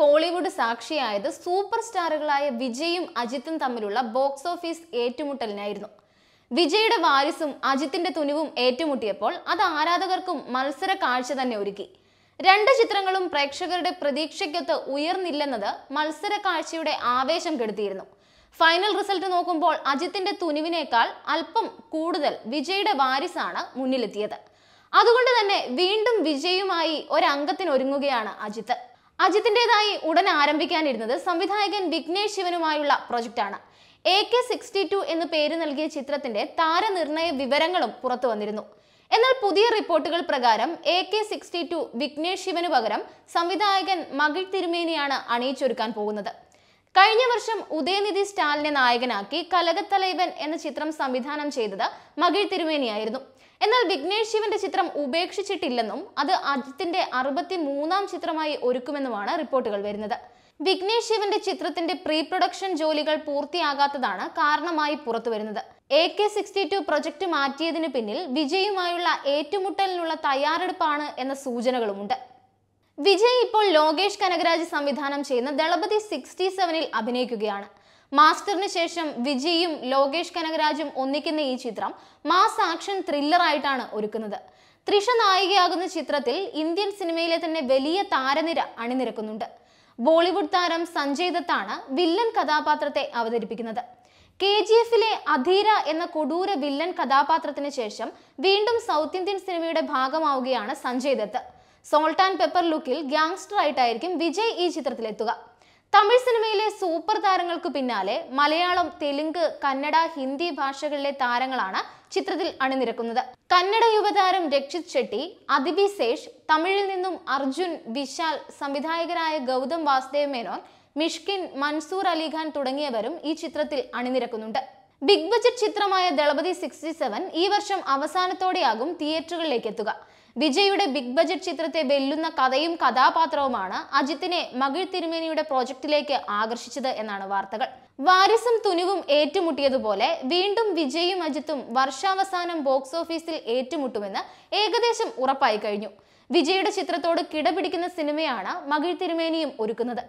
Kollywood സാക്ഷിയായത് super സ്റ്റാറുകളായ വിജയും അജിത്തും തമ്മിലുള്ള box office ഏറ്റുമുട്ടലിനായിരുന്നു വിജയുടെ വാരിസും അജിത്തിന്റെ തുനിവും ഏറ്റുമുട്ടിയപ്പോൾ അത് ആരാധകർക്കും മത്സര കാഴ്ച തന്നെ ഒരുക്കി രണ്ട് ചിത്രങ്ങളും പ്രേക്ഷകരുടെ പ്രതീക്ഷയ്ക്കൊത്ത് ഉയർന്നില്ലെന്നത് മത്സര കാഴ്ചയുടെ ആവേശം കെടുത്തിയിരുന്നു ഫൈനൽ റിസൾട്ട് നോക്കുമ്പോൾ അജിത്തിന്റെ തുനിവിനേക്കാൾ അല്പം കൂടുതൽ വിജയുടെ വാരിസാണ് മുന്നിലെത്തിയത് അതുകൊണ്ട് തന്നെ വീണ്ടും വിജയുമായി ഒരംഗത്തിനൊരുങ്ങുകയാണ് അജിത്ത് അജിത്തിൻ്റെതായി ഉടൻ ആരംഭിക്കാനിരുന്നത് സംവിധായകൻ വിഘ്നേഷ് ശിവനുമായുള്ള പ്രൊജക്റ്റാണ് എ കെ സിക്സ്റ്റി ടു എന്ന് പേര് നൽകിയ ചിത്രത്തിന്റെ താരനിർണയ വിവരങ്ങളും പുറത്തു വന്നിരുന്നു എന്നാൽ പുതിയ റിപ്പോർട്ടുകൾ പ്രകാരം A K sixty two Vignesh ശിവനു പകരം സംവിധായകൻ മകിഴ് തിരുമേനിയാണ് അണിയിച്ചൊരുക്കാൻ പോകുന്നത് കഴിഞ്ഞ വർഷം ഉദയനിധി സ്റ്റാലിനെ നായകനാക്കി കലകത്തലൈവൻ എന്ന ചിത്രം സംവിധാനം ചെയ്തത് മകിഴ് തിരുമേനിയായിരുന്നു എന്നാൽ വിഘ്നേഷ് ശിവന്റെ ചിത്രം ഉപേക്ഷിച്ചിട്ടില്ലെന്നും അത് അജിത്തിന്റെ അറുപത്തി മൂന്നാം ചിത്രമായി ഒരുക്കുമെന്നുമാണ് റിപ്പോർട്ടുകൾ വരുന്നത് വിഘ്നേഷ് ശിവന്റെ ചിത്രത്തിന്റെ പ്രീ പ്രൊഡക്ഷൻ ജോലികൾ പൂർത്തിയാകാത്തതാണ് കാരണമായി പുറത്തുവരുന്നത് A K sixty two project മാറ്റിയതിനു പിന്നിൽ വിജയുമായുള്ള ഏറ്റുമുട്ടലിനുള്ള തയ്യാറെടുപ്പാണ് എന്ന സൂചനകളുമുണ്ട് വിജയ് ഇപ്പോൾ ലോകേഷ് കനകരാജ് സംവിധാനം ചെയ്യുന്ന ദളപതി സിക്സ്റ്റി സെവനിൽ അഭിനയിക്കുകയാണ് മാസ്റ്ററിന് ശേഷം വിജയും ലോകേഷ് കനകരാജും ഒന്നിക്കുന്ന ഈ ചിത്രം മാസ് ആക്ഷൻ ത്രില്ലറായിട്ടാണ് ഒരുക്കുന്നത് ത്രിഷ നായികയാകുന്ന ചിത്രത്തിൽ ഇന്ത്യൻ സിനിമയിലെ തന്നെ വലിയ താരനിര അണിനിരക്കുന്നുണ്ട് ബോളിവുഡ് താരം സഞ്ജയ് ദത്താണ് വില്ലൻ കഥാപാത്രത്തെ അവതരിപ്പിക്കുന്നത് കെ ജി എഫിലെ അധീര എന്ന കൊടൂര വില്ലൻ കഥാപാത്രത്തിന് ശേഷം വീണ്ടും സൗത്ത് ഇന്ത്യൻ സിനിമയുടെ ഭാഗമാവുകയാണ് Sanjay Dutt salt and pepper ലുക്കിൽ ഗ്യാങ്സ്റ്റർ ആയിട്ടായിരിക്കും വിജയ് ഈ ചിത്രത്തിലെത്തുക തമിഴ് സിനിമയിലെ സൂപ്പർ താരങ്ങൾക്ക് പിന്നാലെ മലയാളം തെലുങ്ക് കന്നഡ ഹിന്ദി ഭാഷകളിലെ താരങ്ങളാണ് ചിത്രത്തിൽ അണിനിരക്കുന്നത് കന്നഡ യുവതാരം രക്ഷിത് ഷെട്ടി അതിബി സേഷ് തമിഴിൽ നിന്നും അർജുൻ വിശാൽ സംവിധായകരായ ഗൗതം വാസുദേവ് മേനോൻ മിഷ്കിൻ മൻസൂർ അലിഖാൻ തുടങ്ങിയവരും ഈ ചിത്രത്തിൽ അണിനിരക്കുന്നുണ്ട് ബിഗ് ബജറ്റ് ചിത്രമായ ദളപതി സിക്സ്റ്റി സെവൻ ഈ വർഷം അവസാനത്തോടെയാകും തിയേറ്ററുകളിലേക്ക് എത്തുക വിജയുടെ ബിഗ് ബജറ്റ് ചിത്രത്തെ വെല്ലുന്ന കഥയും കഥാപാത്രവുമാണ് അജിത്തിനെ മകിൾ തിരുമേനിയുടെ പ്രോജക്റ്റിലേക്ക് ആകർഷിച്ചത് എന്നാണ് വാർത്തകൾ വാരിസും തുനുവും ഏറ്റുമുട്ടിയതുപോലെ വീണ്ടും വിജയും അജിത്തും വർഷാവസാനം ബോക്സ് ഓഫീസിൽ ഏറ്റുമുട്ടുമെന്ന് ഏകദേശം ഉറപ്പായി കഴിഞ്ഞു വിജയുടെ ചിത്രത്തോട് കിടപിടിക്കുന്ന സിനിമയാണ് മകിൾ തിരുമേനിയും ഒരുക്കുന്നത്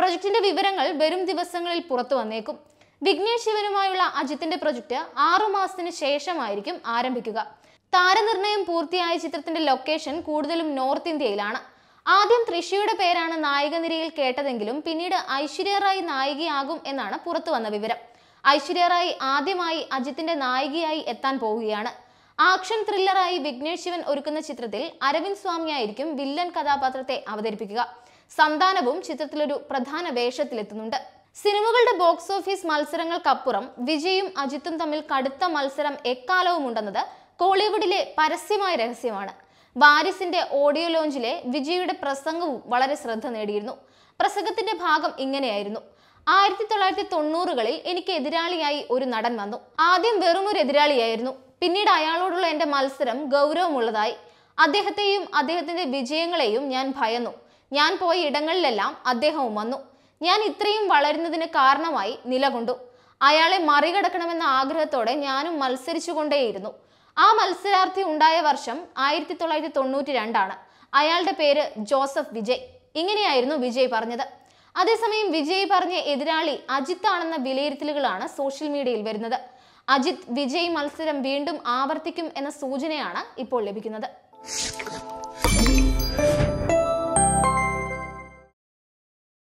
പ്രൊജക്ടിന്റെ വിവരങ്ങൾ വരും ദിവസങ്ങളിൽ പുറത്തു വന്നേക്കും വിഘ്നേഷ് ശിവനുമായുള്ള അജിത്തിന്റെ പ്രൊജക്ട് ആറുമാസത്തിന് ശേഷമായിരിക്കും ആരംഭിക്കുക താരനിർണയം പൂർത്തിയായ ചിത്രത്തിന്റെ ലൊക്കേഷൻ കൂടുതലും നോർത്ത് ഇന്ത്യയിലാണ് ആദ്യം തൃഷിയുടെ പേരാണ് നായികനിരയിൽ കേട്ടതെങ്കിലും പിന്നീട് ഐശ്വര്യ റായ് നായികയാകും എന്നാണ് പുറത്തു വന്ന വിവരം ഐശ്വര്യ റായ് ആദ്യമായി അജിത്തിന്റെ നായികയായി എത്താൻ പോവുകയാണ് ആക്ഷൻ ത്രില്ലറായി വിഘ്നേഷ് ശിവൻ ഒരുക്കുന്ന ചിത്രത്തിൽ അരവിന്ദ് സ്വാമിയായിരിക്കും വില്ലൻ കഥാപാത്രത്തെ അവതരിപ്പിക്കുക സന്താനവും ചിത്രത്തിലൊരു പ്രധാന വേഷത്തിലെത്തുന്നുണ്ട് സിനിമകളുടെ ബോക്സ് ഓഫീസ് മത്സരങ്ങൾക്കപ്പുറം വിജയും അജിത്തും തമ്മിൽ കടുത്ത മത്സരം എക്കാലവും ഉണ്ടെന്നത് കോളിവുഡിലെ പരസ്യമായ രഹസ്യമാണ് വാരിസിന്റെ ഓഡിയോ ലോഞ്ചിലെ വിജയുടെ പ്രസംഗവും വളരെ ശ്രദ്ധ നേടിയിരുന്നു പ്രസംഗത്തിന്റെ ഭാഗം ഇങ്ങനെയായിരുന്നു ആയിരത്തി തൊള്ളായിരത്തി തൊണ്ണൂറുകളിൽ എനിക്ക് എതിരാളിയായി ഒരു നടൻ വന്നു ആദ്യം വെറും ഒരു എതിരാളിയായിരുന്നു പിന്നീട് അയാളോടുള്ള എൻ്റെ മത്സരം ഗൗരവമുള്ളതായി അദ്ദേഹത്തെയും അദ്ദേഹത്തിൻ്റെ വിജയങ്ങളെയും ഞാൻ ഭയന്നു ഞാൻ പോയ ഇടങ്ങളിലെല്ലാം അദ്ദേഹവും വന്നു ഞാൻ ഇത്രയും വളരുന്നതിന് കാരണമായി നിലകൊണ്ടു അയാളെ മറികടക്കണമെന്ന ആഗ്രഹത്തോടെ ഞാനും മത്സരിച്ചുകൊണ്ടേയിരുന്നു ആ മത്സരാർത്ഥി ഉണ്ടായ വർഷം ആയിരത്തി തൊള്ളായിരത്തി തൊണ്ണൂറ്റി രണ്ടാണ് അയാളുടെ പേര് ജോസഫ് വിജയ് ഇങ്ങനെയായിരുന്നു വിജയ് പറഞ്ഞത് അതേസമയം വിജയ് പറഞ്ഞ എതിരാളി അജിത്ത് ആണെന്ന വിലയിരുത്തലുകളാണ് സോഷ്യൽ മീഡിയയിൽ വരുന്നത് അജിത് വിജയ് മത്സരം വീണ്ടും ആവർത്തിക്കും എന്ന സൂചനയാണ് ഇപ്പോൾ ലഭിക്കുന്നത്